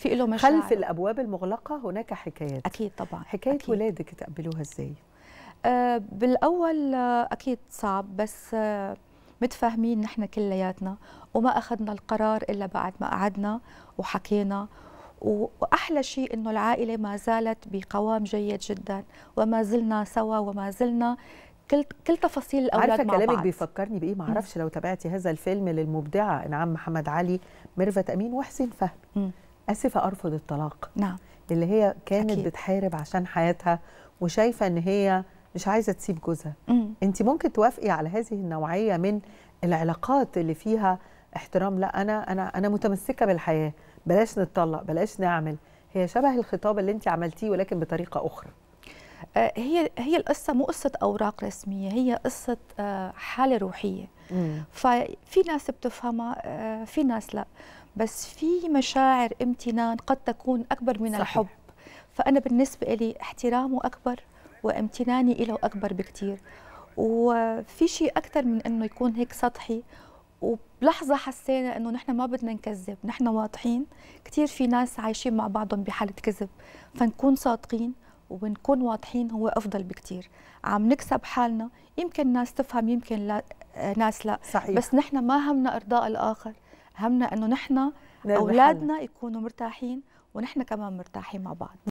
في له مشاعر خلف الابواب المغلقه هناك حكايات اكيد طبعا حكايه أكيد. ولادك تقبلوها ازاي آه بالاول آه، اكيد صعب بس آه، متفاهمين نحن كلياتنا وما اخذنا القرار الا بعد ما قعدنا وحكينا واحلى شيء انه العائله ما زالت بقوام جيد جدا وما زلنا سوا وما زلنا كل كل تفاصيل الاولاد عارفه مع كلامك بيفكرني بايه ما اعرفش لو تابعتي هذا الفيلم للمبدعه انعام محمد علي ميرفت امين وحسين فهمي اسفه ارفض الطلاق نعم اللي هي كانت أكيد. بتحارب عشان حياتها وشايفه ان هي مش عايزه تسيب جوزها انت ممكن توافقي على هذه النوعيه من العلاقات اللي فيها احترام لا انا انا انا متمسكه بالحياه بلاش نتطلق بلاش نعمل هي شبه الخطاب اللي انت عملتيه ولكن بطريقه اخرى آه، هي هي القصه مو قصه اوراق رسميه هي قصه آه، حاله روحيه ففي ناس بتفهمها آه، في ناس لا بس في مشاعر امتنان قد تكون اكبر من صحيح. الحب فانا بالنسبه لي احترامه اكبر وامتناني له اكبر بكثير وفي شيء اكثر من انه يكون هيك سطحي وبلحظه حسينا انه نحن ما بدنا نكذب نحن واضحين كثير في ناس عايشين مع بعضهم بحاله كذب فنكون صادقين ونكون واضحين هو افضل بكثير عم نكسب حالنا يمكن ناس تفهم يمكن لا آه، ناس لا صحيح. بس نحن ما همنا ارضاء الاخر همنا انه نحن اولادنا يكونوا مرتاحين ونحن كمان مرتاحين مع بعض